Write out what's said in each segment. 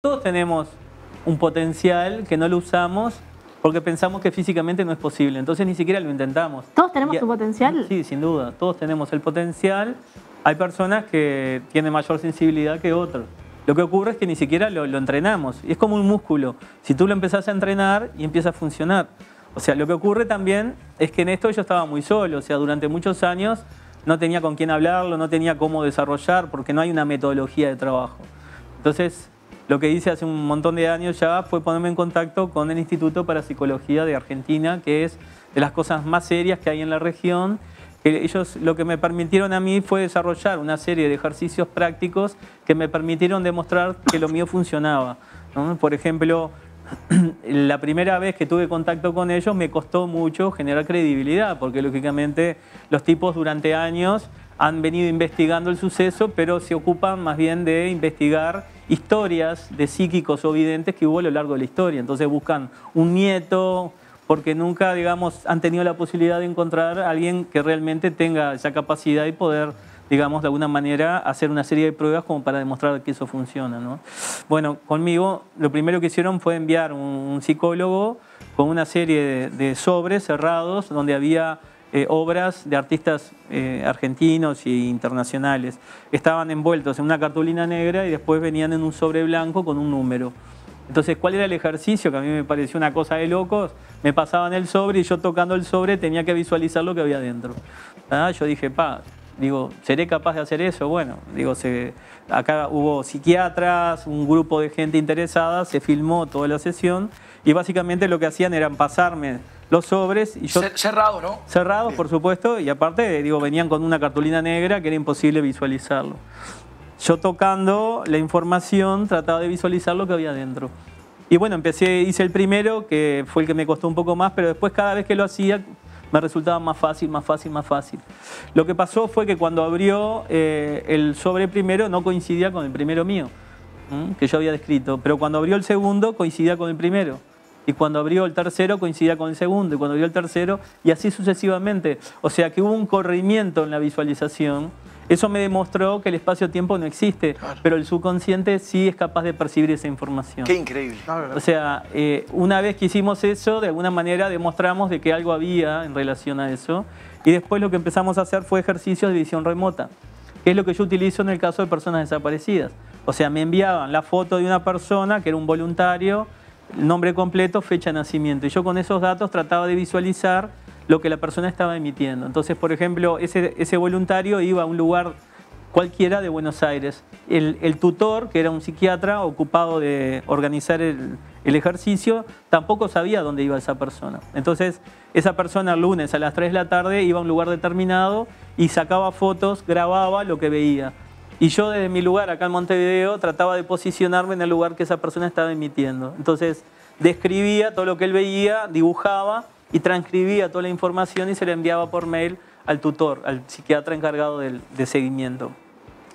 Todos tenemos un potencial que no lo usamos porque pensamos que físicamente no es posible, entonces ni siquiera lo intentamos. ¿Todos tenemos un potencial? Sí, sin duda, todos tenemos el potencial. Hay personas que tienen mayor sensibilidad que otros. Lo que ocurre es que ni siquiera lo, entrenamos. Y es como un músculo. Si tú lo empezás a entrenar y empieza a funcionar. O sea, lo que ocurre también es que en esto yo estaba muy solo. O sea, durante muchos años no tenía con quién hablarlo, no tenía cómo desarrollar, porque no hay una metodología de trabajo. Entonces, lo que hice hace un montón de años ya fue ponerme en contacto con el Instituto para Psicología de Argentina, que es de las cosas más serias que hay en la región. Ellos lo que me permitieron a mí fue desarrollar una serie de ejercicios prácticos que me permitieron demostrar que lo mío funcionaba. Por ejemplo, la primera vez que tuve contacto con ellos me costó mucho generar credibilidad, porque lógicamente los tipos durante años han venido investigando el suceso, pero se ocupan más bien de investigar historias de psíquicos o videntes que hubo a lo largo de la historia. Entonces buscan un nieto, porque nunca, digamos, han tenido la posibilidad de encontrar a alguien que realmente tenga esa capacidad y poder, digamos, de alguna manera hacer una serie de pruebas como para demostrar que eso funciona, Bueno, conmigo lo primero que hicieron fue enviar un, psicólogo con una serie de sobres cerrados donde había eh, obras de artistas eh, argentinos e internacionales. Estaban envueltos en una cartulina negra y después venían en un sobre blanco con un número. Entonces, ¿cuál era el ejercicio? Que a mí me pareció una cosa de locos. Me pasaban el sobre y yo tocando el sobre tenía que visualizar lo que había dentro. ¿Ah? Yo dije, pa, Digo, ¿seré capaz de hacer eso? Bueno, digo, se, acá hubo psiquiatras, un grupo de gente interesada, se filmó toda la sesión y básicamente lo que hacían eran pasarme los sobres y yo... Cerrado, ¿no? Cerrados, por supuesto, y aparte, digo, venían con una cartulina negra que era imposible visualizarlo. Yo tocando la información trataba de visualizar lo que había dentro. Y bueno, empecé, hice el primero, que fue el que me costó un poco más, pero después cada vez que lo hacía me resultaba más fácil, más fácil, más fácil. Lo que pasó fue que cuando abrió eh, el sobre primero no coincidía con el primero mío, que yo había descrito, pero cuando abrió el segundo coincidía con el primero. Y cuando abrió el tercero coincidía con el segundo, y cuando abrió el tercero, y así sucesivamente. O sea que hubo un corrimiento en la visualización eso me demostró que el espacio-tiempo no existe, pero el subconsciente sí es capaz de percibir esa información. Qué increíble. o sea, eh, una vez que hicimos eso, de alguna manera demostramos de que algo había en relación a eso. Y después lo que empezamos a hacer fue ejercicios de visión remota, que es lo que yo utilizo en el caso de personas desaparecidas. O sea, me enviaban la foto de una persona que era un voluntario, nombre completo, fecha de nacimiento. Y yo con esos datos trataba de visualizar lo que la persona estaba emitiendo. Entonces, por ejemplo, ese, voluntario iba a un lugar cualquiera de Buenos Aires. El, tutor, que era un psiquiatra ocupado de organizar el, el, ejercicio, tampoco sabía dónde iba esa persona. Entonces, esa persona el lunes a las 3 de la tarde iba a un lugar determinado y sacaba fotos, grababa lo que veía. Y yo desde mi lugar acá en Montevideo trataba de posicionarme en el lugar que esa persona estaba emitiendo. Entonces, describía todo lo que él veía, dibujaba y transcribía toda la información y se la enviaba por mail al tutor, al psiquiatra encargado de seguimiento.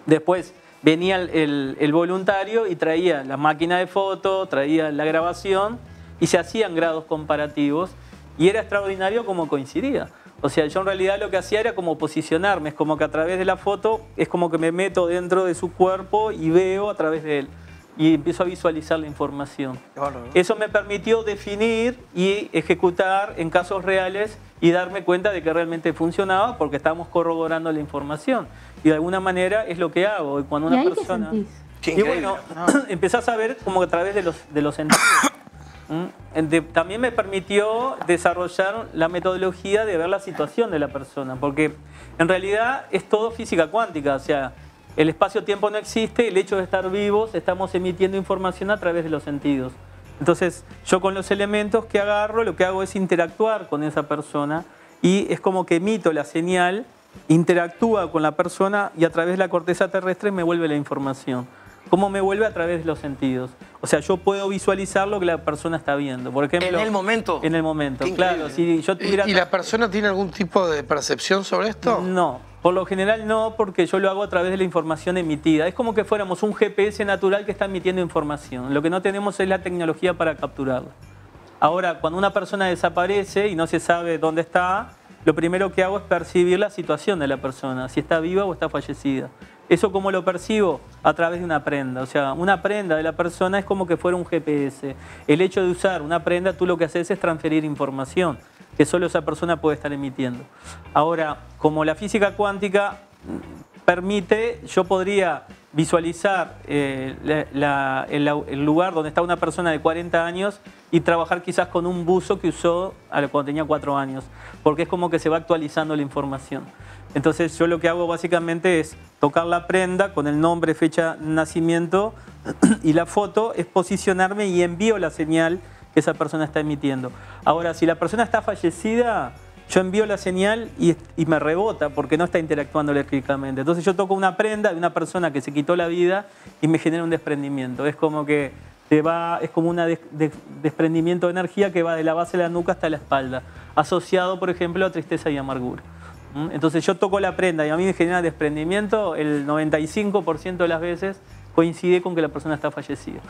Después venía el, voluntario y traía la máquina de foto, traía la grabación y se hacían grados comparativos y era extraordinario como coincidía. O sea, yo en realidad lo que hacía era como posicionarme, es como que a través de la foto es como que me meto dentro de su cuerpo y veo a través de él y empiezo a visualizar la información. Eso me permitió definir y ejecutar en casos reales y darme cuenta de que realmente funcionaba porque estábamos corroborando la información. Y de alguna manera es lo que hago. Y cuando una persona... Y bueno, ah. empezás a ver como a través de los, de los sentidos. también me permitió desarrollar la metodología de ver la situación de la persona, porque en realidad es todo física cuántica, o sea, el espacio-tiempo no existe, el hecho de estar vivos, estamos emitiendo información a través de los sentidos. Entonces, yo con los elementos que agarro, lo que hago es interactuar con esa persona y es como que emito la señal, interactúa con la persona y a través de la corteza terrestre me vuelve la información. ¿Cómo me vuelve a través de los sentidos? O sea, yo puedo visualizar lo que la persona está viendo. Por en el momento. En el momento, claro. Si ¿Y la persona tiene algún tipo de percepción sobre esto? No, por lo general no, porque yo lo hago a través de la información emitida. Es como que fuéramos un GPS natural que está emitiendo información. Lo que no tenemos es la tecnología para capturarla. Ahora, cuando una persona desaparece y no se sabe dónde está, lo primero que hago es percibir la situación de la persona, si está viva o está fallecida. ¿Eso cómo lo percibo? A través de una prenda. O sea, una prenda de la persona es como que fuera un GPS. El hecho de usar una prenda, tú lo que haces es transferir información que solo esa persona puede estar emitiendo. Ahora, como la física cuántica permite, yo podría visualizar eh, el, el, lugar donde está una persona de 40 años y trabajar quizás con un buzo que usó cuando tenía 4 años, porque es como que se va actualizando la información. Entonces yo lo que hago básicamente es tocar la prenda con el nombre, fecha, nacimiento y la foto, es posicionarme y envío la señal que esa persona está emitiendo. Ahora, si la persona está fallecida, yo envío la señal y, me rebota porque no está interactuando eléctricamente. Entonces yo toco una prenda de una persona que se quitó la vida y me genera un desprendimiento. Es como que va, es como un desprendimiento de energía que va de la base de la nuca hasta la espalda, asociado, por ejemplo, a tristeza y amargura. ¿Mm? Entonces yo toco la prenda y a mí me genera desprendimiento, el 95% de las veces coincide con que la persona está fallecida.